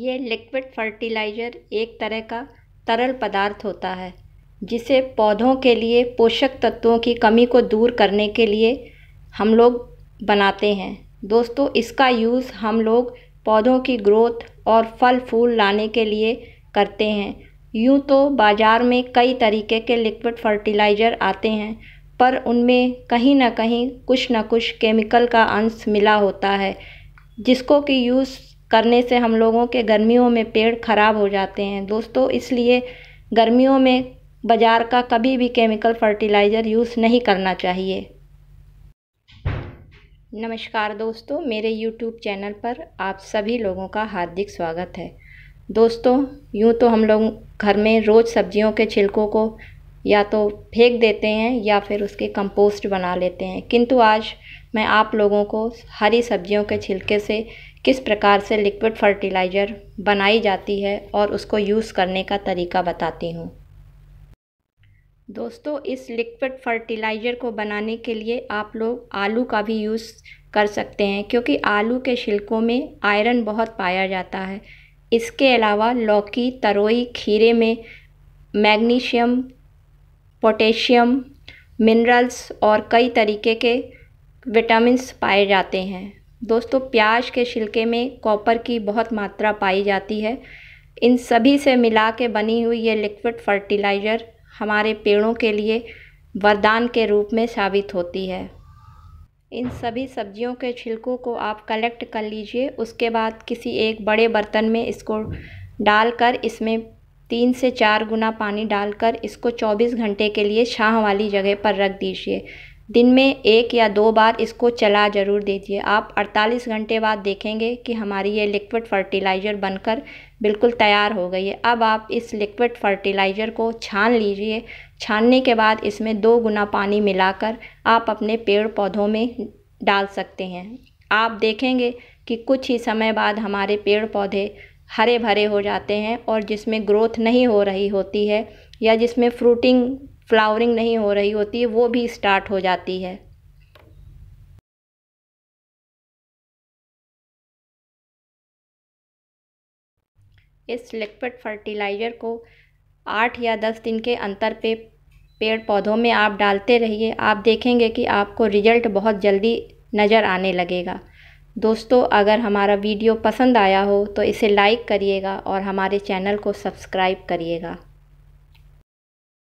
ये liquid fertiliser एक तरह का तरल पदार्थ होता है जिसे पौधों के लिए पोषक तत्वों की कमी को दूर करने के लिए हम लोग बनाते हैं दोस्तों इसका यूज़ हम लोग पौधों की ग्रोथ और फल फूल लाने के लिए करते हैं यूँ तो बाज़ार में कई तरीके के लिक्विड फर्टिलाइज़र आते हैं पर उनमें कहीं ना कहीं कुछ ना कुछ केमिकल का अंश मिला होता है जिसको कि यूज़ करने से हम लोगों के गर्मियों में पेड़ ख़राब हो जाते हैं दोस्तों इसलिए गर्मियों में बाज़ार का कभी भी केमिकल फर्टिलाइज़र यूज़ नहीं करना चाहिए नमस्कार दोस्तों मेरे यूट्यूब चैनल पर आप सभी लोगों का हार्दिक स्वागत है दोस्तों यूँ तो हम लोग घर में रोज़ सब्जियों के छिलकों को या तो फेंक देते हैं या फिर उसके कंपोस्ट बना लेते हैं किंतु आज मैं आप लोगों को हरी सब्जियों के छिलके से किस प्रकार से लिक्विड फर्टिलाइज़र बनाई जाती है और उसको यूज़ करने का तरीका बताती हूँ दोस्तों इस लिक्विड फर्टिलाइज़र को बनाने के लिए आप लोग आलू का भी यूज़ कर सकते हैं क्योंकि आलू के छिलकों में आयरन बहुत पाया जाता है इसके अलावा लौकी तरोई खीरे में मैग्नीशियम पोटेशियम मिनरल्स और कई तरीके के विटामिन्स पाए जाते हैं दोस्तों प्याज के छिलके में कॉपर की बहुत मात्रा पाई जाती है इन सभी से मिला के बनी हुई ये लिक्विड फर्टिलाइज़र हमारे पेड़ों के लिए वरदान के रूप में साबित होती है इन सभी सब्जियों के छिलकों को आप कलेक्ट कर लीजिए उसके बाद किसी एक बड़े बर्तन में इसको डालकर इसमें तीन से चार गुना पानी डालकर इसको 24 घंटे के लिए छाँव वाली जगह पर रख दीजिए दिन में एक या दो बार इसको चला ज़रूर दीजिए आप 48 घंटे बाद देखेंगे कि हमारी ये लिक्विड फर्टिलाइज़र बनकर बिल्कुल तैयार हो गई है अब आप इस लिक्विड फर्टिलाइज़र को छान लीजिए छानने के बाद इसमें दो गुना पानी मिलाकर आप अपने पेड़ पौधों में डाल सकते हैं आप देखेंगे कि कुछ ही समय बाद हमारे पेड़ पौधे हरे भरे हो जाते हैं और जिसमें ग्रोथ नहीं हो रही होती है या जिसमें फ्रूटिंग फ्लावरिंग नहीं हो रही होती है वो भी स्टार्ट हो जाती है इस लिक्विड फर्टिलाइज़र को आठ या दस दिन के अंतर पे पेड़ पौधों में आप डालते रहिए आप देखेंगे कि आपको रिजल्ट बहुत जल्दी नज़र आने लगेगा दोस्तों अगर हमारा वीडियो पसंद आया हो तो इसे लाइक करिएगा और हमारे चैनल को सब्सक्राइब करिएगा